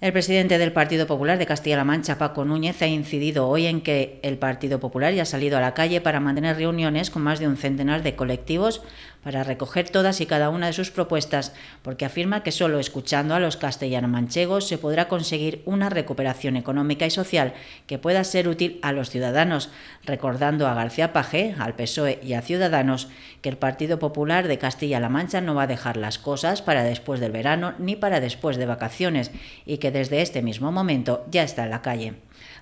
El presidente del Partido Popular de Castilla-La Mancha, Paco Núñez, ha incidido hoy en que el Partido Popular ya ha salido a la calle para mantener reuniones con más de un centenar de colectivos para recoger todas y cada una de sus propuestas, porque afirma que solo escuchando a los castellano-manchegos se podrá conseguir una recuperación económica y social que pueda ser útil a los ciudadanos, recordando a García paje al PSOE y a Ciudadanos que el Partido Popular de Castilla-La Mancha no va a dejar las cosas para después del verano ni para después de vacaciones y que desde este mismo momento ya está en la calle.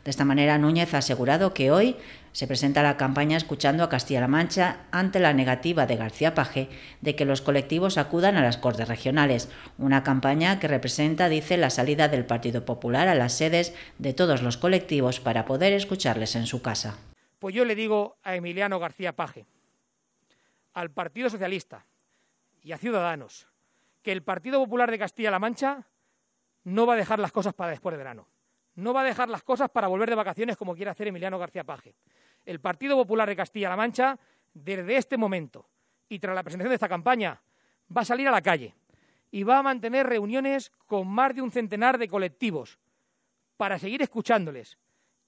De esta manera, Núñez ha asegurado que hoy se presenta la campaña escuchando a Castilla-La Mancha ante la negativa de García Paje de que los colectivos acudan a las Cortes Regionales, una campaña que representa, dice, la salida del Partido Popular a las sedes de todos los colectivos para poder escucharles en su casa. Pues yo le digo a Emiliano García Paje, al Partido Socialista y a Ciudadanos, que el Partido Popular de Castilla-La Mancha no va a dejar las cosas para después de verano. No va a dejar las cosas para volver de vacaciones como quiere hacer Emiliano García Paje. El Partido Popular de Castilla-La Mancha, desde este momento y tras la presentación de esta campaña, va a salir a la calle y va a mantener reuniones con más de un centenar de colectivos para seguir escuchándoles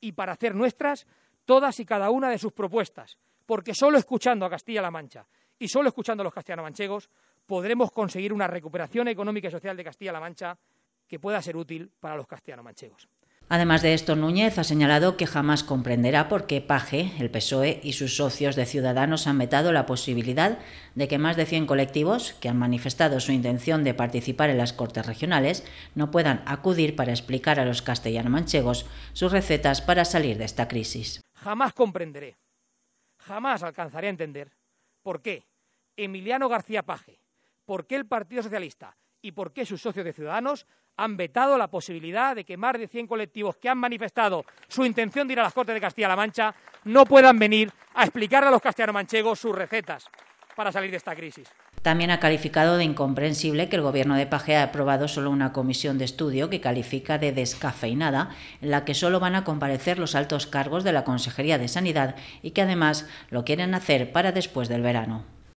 y para hacer nuestras todas y cada una de sus propuestas, porque solo escuchando a Castilla-La Mancha y solo escuchando a los castellano-manchegos podremos conseguir una recuperación económica y social de Castilla-La Mancha que pueda ser útil para los castellano-manchegos. Además de esto, Núñez ha señalado que jamás comprenderá por qué Paje, el PSOE y sus socios de Ciudadanos han metado la posibilidad de que más de 100 colectivos que han manifestado su intención de participar en las Cortes Regionales no puedan acudir para explicar a los castellano-manchegos sus recetas para salir de esta crisis. Jamás comprenderé, jamás alcanzaré a entender por qué Emiliano García Paje, por qué el Partido Socialista, y por qué sus socios de Ciudadanos han vetado la posibilidad de que más de 100 colectivos que han manifestado su intención de ir a las Cortes de Castilla-La Mancha no puedan venir a explicar a los castellano-manchegos sus recetas para salir de esta crisis. También ha calificado de incomprensible que el Gobierno de Paje ha aprobado solo una comisión de estudio que califica de descafeinada, en la que solo van a comparecer los altos cargos de la Consejería de Sanidad y que además lo quieren hacer para después del verano.